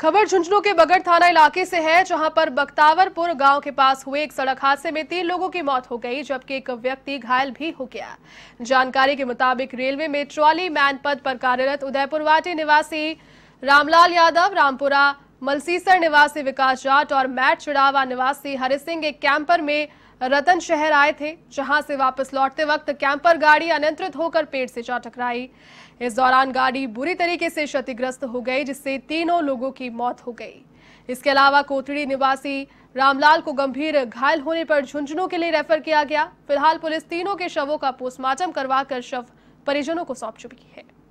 खबर झुंझुनू के बगड़ थाना इलाके से है जहां पर बक्तावरपुर गांव के पास हुए एक सड़क हादसे में तीन लोगों की मौत हो गई जबकि एक व्यक्ति घायल भी हो गया जानकारी के मुताबिक रेलवे में ट्रॉली मैन पद पर कार्यरत उदयपुरवाटी निवासी रामलाल यादव रामपुरा मलसीसर निवासी विकास जाट और मैट चिड़ावा निवासी हरि सिंह एक कैंपर में रतन शहर आए थे जहां से वापस लौटते वक्त कैंपर गाड़ी अनियंत्रित होकर पेड़ से जा टकराई इस दौरान गाड़ी बुरी तरीके से क्षतिग्रस्त हो गई जिससे तीनों लोगों की मौत हो गई इसके अलावा कोतड़ी निवासी रामलाल को गंभीर घायल होने पर झुंझुनू के लिए रेफर किया गया फिलहाल पुलिस तीनों के शवों का पोस्टमार्टम करवाकर शव परिजनों को सौंप चुकी है